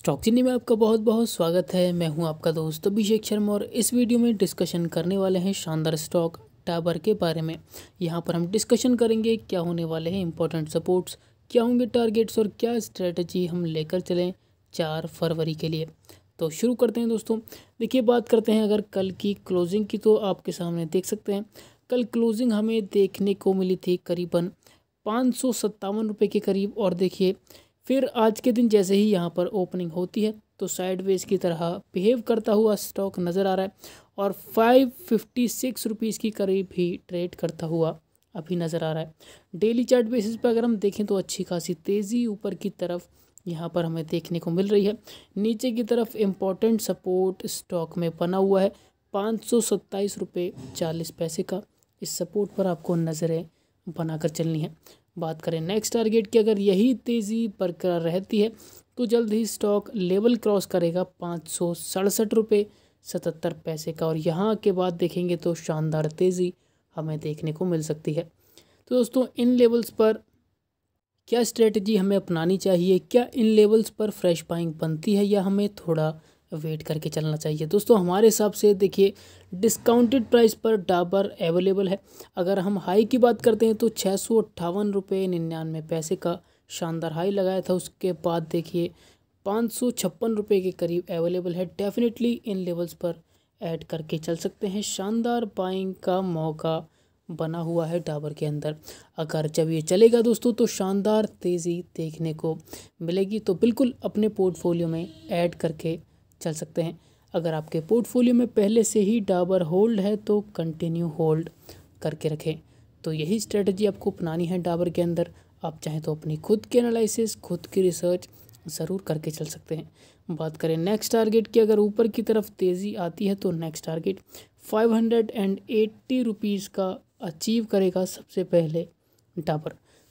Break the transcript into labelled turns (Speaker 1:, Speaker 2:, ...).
Speaker 1: stock चिन्नी में आपका बहुत बहुत स्वागत है मैं हूं आपका दोस्त अभिषेक शर्मा और इस वीडियो में डिस्कशन करने वाले हैं शानदार स्टॉक टाबर के बारे में यहां पर हम डिस्कशन करेंगे क्या होने वाले हैं इंपॉर्टेंट सपोर्ट्स क्या होंगे टारगेट्स और क्या स्ट्रेटजी हम लेकर चलें चार फरवरी के लिए तो शुरू करते हैं दोस्तों देखिए बात करते हैं अगर कल की क्लोजिंग की तो आपके सामने देख सकते हैं कल क्लोजिंग हमें देखने को मिली थी करीबन पाँच सौ के करीब और देखिए फिर आज के दिन जैसे ही यहाँ पर ओपनिंग होती है तो साइडवेज की तरह बिहेव करता हुआ स्टॉक नज़र आ रहा है और फाइव फिफ्टी सिक्स रुपीज़ की करीब भी ट्रेड करता हुआ अभी नज़र आ रहा है डेली चार्ट बेसिस पर अगर हम देखें तो अच्छी खासी तेज़ी ऊपर की तरफ यहाँ पर हमें देखने को मिल रही है नीचे की तरफ इम्पॉर्टेंट सपोर्ट स्टॉक में बना हुआ है पाँच सौ सत्ताईस रुपये चालीस पैसे का इस सपोर्ट पर आपको नज़रें बनाकर चलनी है बात करें नेक्स्ट टारगेट की अगर यही तेज़ी बरकरार रहती है तो जल्द ही स्टॉक लेवल क्रॉस करेगा पाँच सौ सड़सठ रुपये सतहत्तर पैसे का और यहाँ के बाद देखेंगे तो शानदार तेज़ी हमें देखने को मिल सकती है तो दोस्तों इन लेवल्स पर क्या स्ट्रेटजी हमें अपनानी चाहिए क्या इन लेवल्स पर फ्रेश बाइंग बनती है या हमें थोड़ा वेट करके चलना चाहिए दोस्तों हमारे हिसाब से देखिए डिस्काउंटेड प्राइस पर डाबर अवेलेबल है अगर हम हाई की बात करते हैं तो छः सौ अट्ठावन रुपये निन्यानवे पैसे का शानदार हाई लगाया था उसके बाद देखिए पाँच सौ छप्पन रुपये के करीब अवेलेबल है डेफिनेटली इन लेवल्स पर ऐड करके चल सकते हैं शानदार बाइंग का मौका बना हुआ है डाबर के अंदर अगर जब ये चलेगा दोस्तों तो शानदार तेज़ी देखने को मिलेगी तो बिल्कुल अपने पोर्टफोलियो में ऐड करके चल सकते हैं अगर आपके पोर्टफोलियो में पहले से ही डाबर होल्ड है तो कंटिन्यू होल्ड करके रखें तो यही स्ट्रेटजी आपको अपनानी है डाबर के अंदर आप चाहें तो अपनी खुद की एनालिसिस खुद की रिसर्च ज़रूर करके चल सकते हैं बात करें नेक्स्ट टारगेट की अगर ऊपर की तरफ तेज़ी आती है तो next target five hundred and eighty rupees का अचीव करेगा सबसे पहले डाबर